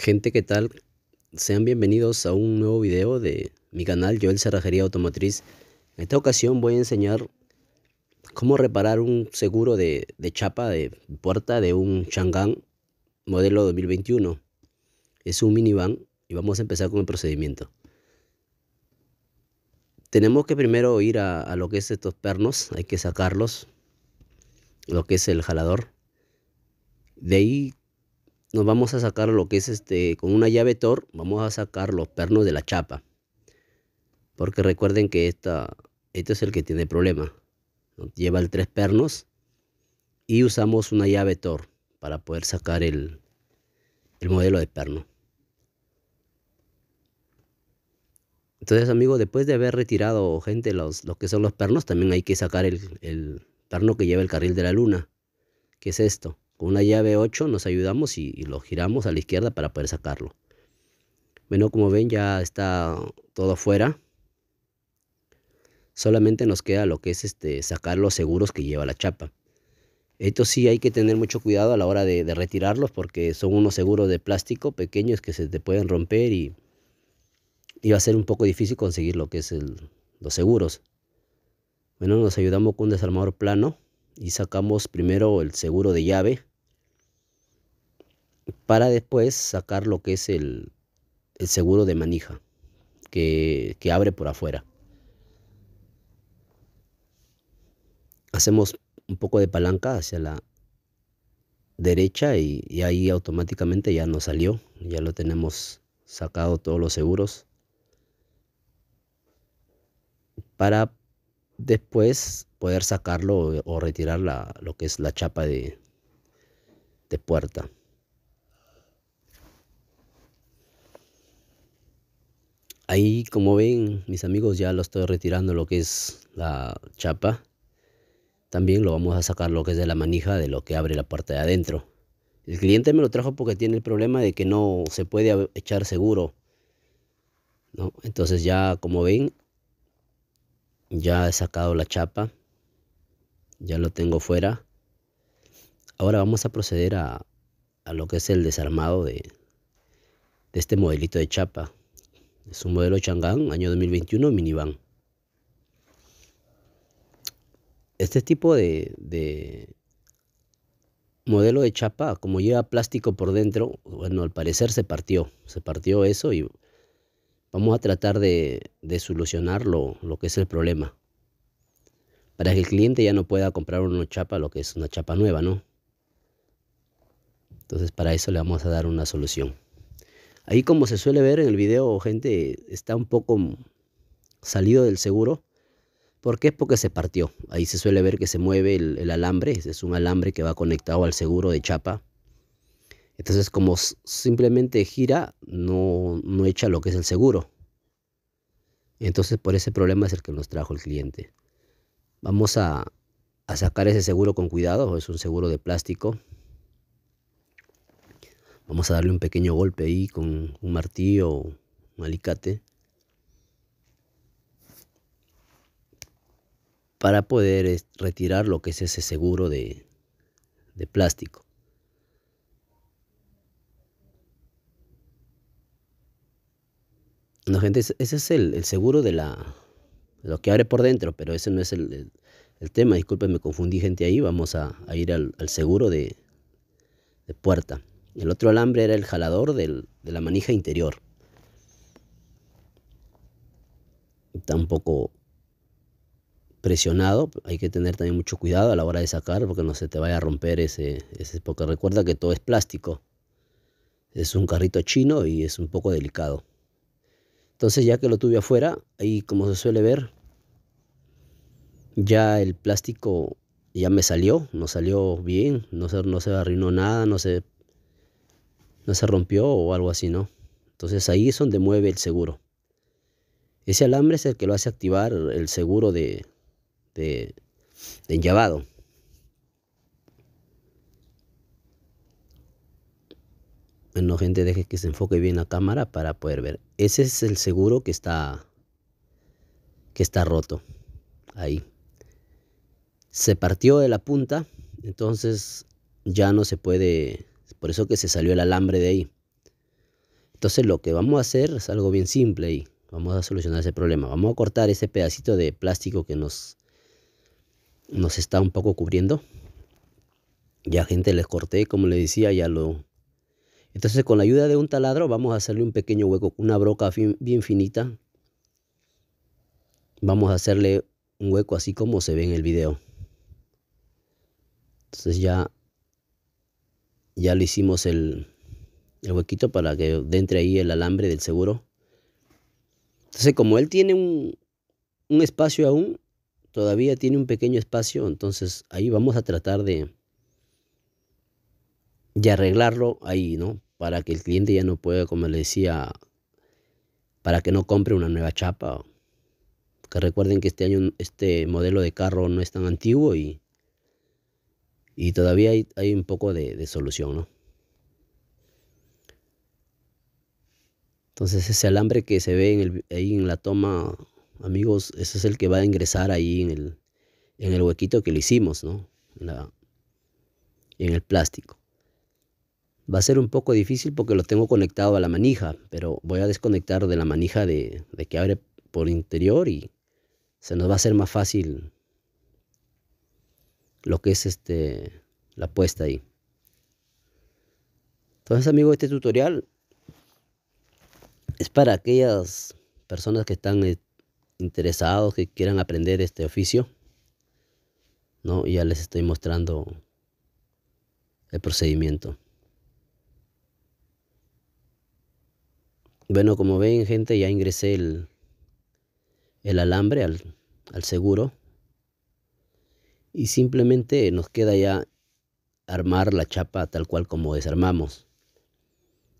Gente, ¿qué tal? Sean bienvenidos a un nuevo video de mi canal Joel Cerrajería Automotriz. En esta ocasión voy a enseñar cómo reparar un seguro de, chapa de puerta de un Chang'an modelo 2021. Es un minivan y vamos a empezar con el procedimiento. Tenemos que primero ir a, a lo que es estos pernos, hay que sacarlos, lo que es el jalador. De ahí nos vamos a sacar lo que es este, con una llave Tor, vamos a sacar los pernos de la chapa. Porque recuerden que esta, este es el que tiene problema. Lleva el tres pernos y usamos una llave Tor para poder sacar el, el modelo de perno. Entonces, amigos, después de haber retirado, gente, los, que son los pernos, también hay que sacar el, el perno que lleva el carril de la luna, que es esto. Con una llave 8 nos ayudamos y, lo giramos a la izquierda para poder sacarlo. Bueno, como ven ya está todo afuera. Solamente nos queda lo que es este, sacar los seguros que lleva la chapa. Esto sí hay que tener mucho cuidado a la hora de, retirarlos porque son unos seguros de plástico pequeños que se te pueden romper y, va a ser un poco difícil conseguir lo que es los seguros. Bueno, nos ayudamos con un desarmador plano y sacamos primero el seguro de llave para después sacar lo que es el, el seguro de manija que, que abre por afuera. Hacemos un poco de palanca hacia la derecha y, ahí automáticamente ya nos salió. Ya lo tenemos sacado todos los seguros. Para después poder sacarlo o retirar la, lo que es la chapa de puerta. Ahí, como ven, mis amigos, ya lo estoy retirando lo que es la chapa. También lo vamos a sacar lo que es de la manija de lo que abre la puerta de adentro. El cliente me lo trajo porque tiene el problema de que no se puede echar seguro. Entonces ya, como ven, ya he sacado la chapa. Ya lo tengo fuera. Ahora vamos a proceder a, lo que es el desarmado de este modelito de chapa. Es un modelo Chang'an, año 2021, minivan. Este tipo de, modelo de chapa, como lleva plástico por dentro, bueno, al parecer se partió. Se partió eso y vamos a tratar de, solucionar lo, que es el problema. Para que el cliente ya no pueda comprar una chapa, lo que es una chapa nueva, ¿no? Entonces para eso le vamos a dar una solución. Ahí como se suele ver en el video, gente está un poco salido del seguro. ¿Por qué? Porque se partió. Ahí se suele ver que se mueve el, alambre. Es un alambre que va conectado al seguro de chapa. Entonces como simplemente gira, no, echa lo que es el seguro. Entonces por ese problema es el que nos trajo el cliente. Vamos a sacar ese seguro con cuidado. Es un seguro de plástico Vamos a darle un pequeño golpe ahí con un martillo o un alicate. Para poder retirar lo que es ese seguro de, plástico. No, gente, ese es el, seguro de la lo que abre por dentro, pero ese no es el, tema. Disculpen, me confundí, gente. Ahí vamos a, ir al, seguro de puerta el otro alambre era el jalador de la manija interior. Está un poco presionado, hay que tener también mucho cuidado a la hora de sacar porque no se te vaya a romper ese, porque recuerda que todo es plástico. Es un carrito chino y es un poco delicado. Entonces ya que lo tuve afuera, ahí como se suele ver, ya el plástico ya me salió, no salió bien, no se, no se arruinó nada, no se no se rompió o algo así, ¿no? Entonces ahí es donde mueve el seguro. Ese alambre es el que lo hace activar el seguro de, de, de enllavado. Bueno, gente, deje que se enfoque bien la cámara para poder ver. Ese es el seguro que está, que está roto. Ahí. Se partió de la punta, entonces ya no se puede por eso que se salió el alambre de ahí. Entonces lo que vamos a hacer es algo bien simple ahí. Vamos a solucionar ese problema. Vamos a cortar ese pedacito de plástico que nos, nos está un poco cubriendo. Ya gente les corté, como les decía, ya lo... Entonces con la ayuda de un taladro vamos a hacerle un pequeño hueco, una broca bien finita. Vamos a hacerle un hueco así como se ve en el video. Entonces ya ya le hicimos el, huequito para que entre ahí el alambre del seguro. Entonces, como él tiene un, un, espacio aún, todavía tiene un pequeño espacio, entonces ahí vamos a tratar de, de arreglarlo ahí, ¿no? Para que el cliente ya no pueda, como le decía, para que no compre una nueva chapa. Que recuerden que este año este modelo de carro no es tan antiguo y y todavía hay, un poco de, de, solución, ¿no? Entonces ese alambre que se ve ahí en la toma, amigos, ese es el que va a ingresar ahí en el, huequito que le hicimos, ¿no? En, el plástico. Va a ser un poco difícil porque lo tengo conectado a la manija, pero voy a desconectar de la manija de, de que abre por interior y se nos va a hacer más fácil lo que es este, la puesta ahí. Entonces, amigos, este tutorial es para aquellas personas que están eh, interesados, que quieran aprender este oficio. ¿no? Ya les estoy mostrando el procedimiento. Bueno, como ven, gente, ya ingresé el, el alambre al seguro y simplemente nos queda ya armar la chapa tal cual como desarmamos.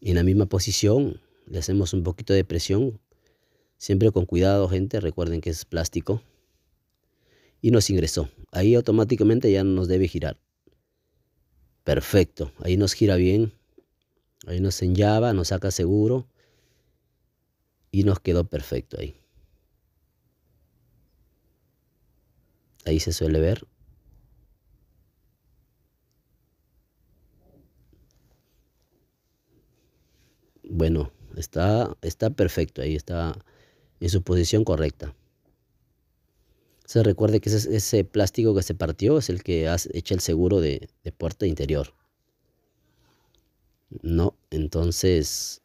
En la misma posición le hacemos un poquito de presión, siempre con cuidado gente, recuerden que es plástico. Y nos ingresó. Ahí automáticamente ya nos debe girar. Perfecto, ahí nos gira bien, ahí nos enllava, nos saca seguro y nos quedó perfecto ahí. Ahí se suele ver bueno, está, está perfecto ahí, está en su posición correcta. Se recuerde que ese, plástico que se partió es el que has, echa el seguro de, puerta interior. No, entonces,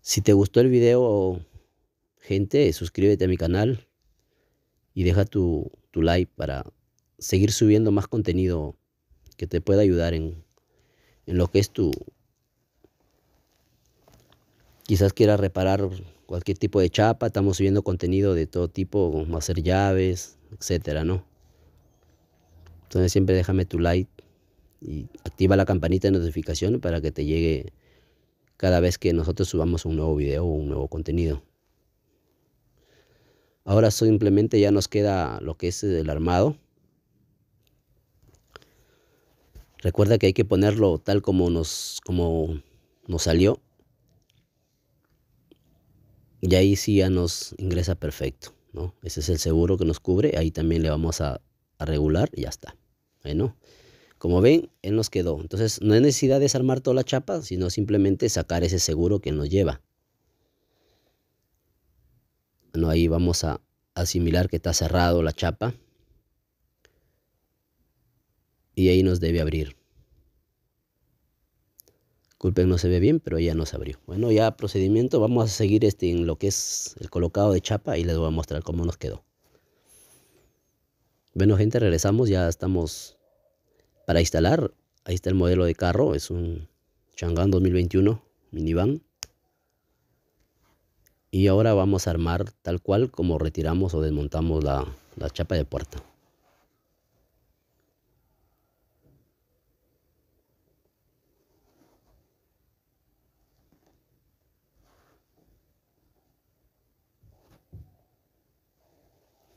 si te gustó el video, gente, suscríbete a mi canal y deja tu, like para seguir subiendo más contenido que te pueda ayudar en, en lo que es tu, Quizás quiera reparar cualquier tipo de chapa, estamos subiendo contenido de todo tipo, como hacer llaves, etcétera, ¿no? Entonces siempre déjame tu like y activa la campanita de notificación para que te llegue cada vez que nosotros subamos un nuevo video o un nuevo contenido. Ahora simplemente ya nos queda lo que es el armado. Recuerda que hay que ponerlo tal como nos, como nos salió. Y ahí sí ya nos ingresa perfecto, ¿no? Ese es el seguro que nos cubre, ahí también le vamos a, regular y ya está. Bueno, como ven, él nos quedó. Entonces no hay necesidad de desarmar toda la chapa, sino simplemente sacar ese seguro que nos lleva. Bueno, ahí vamos a asimilar que está cerrado la chapa. Y ahí nos debe abrir. Disculpen, no se ve bien, pero ya no se abrió. Bueno, ya procedimiento. Vamos a seguir este, en lo que es el colocado de chapa y les voy a mostrar cómo nos quedó. Bueno, gente, regresamos. Ya estamos para instalar. Ahí está el modelo de carro. Es un Chang'an 2021 minivan. Y ahora vamos a armar tal cual como retiramos o desmontamos la chapa de puerta.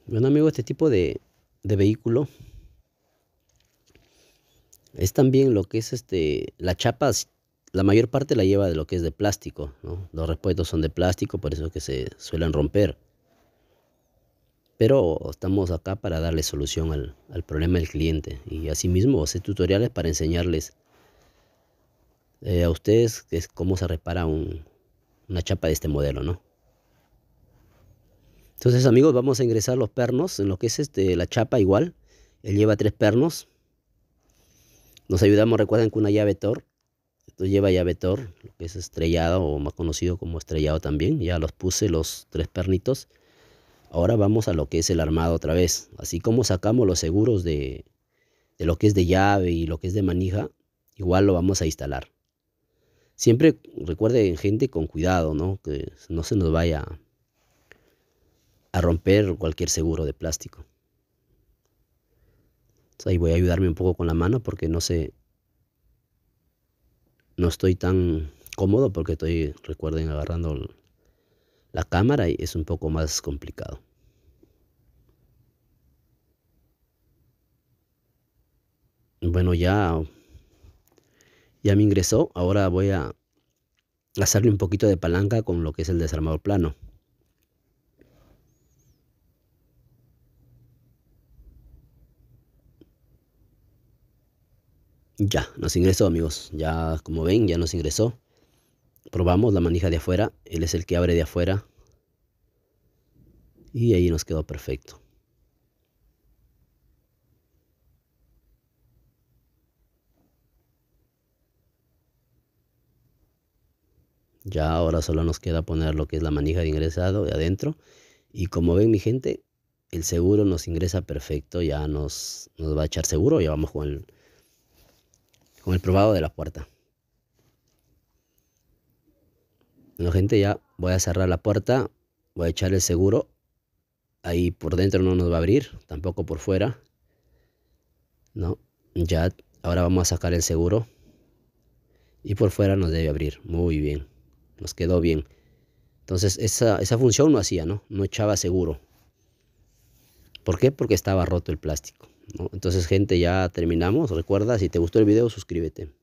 Bueno amigo, este tipo de, vehículo es también lo que es este, la chapa, la mayor parte la lleva de lo que es de plástico, los repuestos son de plástico, por eso que se suelen romper. Pero estamos acá para darle solución al, problema del cliente y asimismo hacer tutoriales para enseñarles eh, a ustedes cómo se repara una chapa de este modelo, ¿no? Entonces amigos, vamos a ingresar los pernos en lo que es este, la chapa igual. Él lleva tres pernos. Nos ayudamos, recuerden, con una llave Tor. Esto lleva llave Tor, lo que es estrellado o más conocido como estrellado también. Ya los puse los tres pernitos. Ahora vamos a lo que es el armado otra vez. Así como sacamos los seguros de, de lo que es de llave y lo que es de manija, igual lo vamos a instalar. Siempre recuerden gente con cuidado, ¿no? Que no se nos vaya a romper cualquier seguro de plástico. Entonces ahí voy a ayudarme un poco con la mano porque no sé, no estoy tan cómodo porque estoy, recuerden, agarrando la cámara y es un poco más complicado. Bueno, ya, ya me ingresó. Ahora voy a hacerle un poquito de palanca con lo que es el desarmador plano. Ya, nos ingresó amigos. Ya como ven, ya nos ingresó. Probamos la manija de afuera. Él es el que abre de afuera. Y ahí nos quedó perfecto. Ya ahora solo nos queda poner lo que es la manija de ingresado de adentro. Y como ven mi gente, el seguro nos ingresa perfecto. Ya nos, nos va a echar seguro. Ya vamos con el con el probado de la puerta. La gente, ya voy a cerrar la puerta, voy a echar el seguro. Ahí por dentro no nos va a abrir, tampoco por fuera. No, ya, ahora vamos a sacar el seguro. Y por fuera nos debe abrir, muy bien, nos quedó bien. Entonces esa, esa función no hacía, ¿no? No echaba seguro. ¿Por qué? Porque estaba roto el plástico. Entonces gente, ya terminamos. Recuerda, si te gustó el video, suscríbete.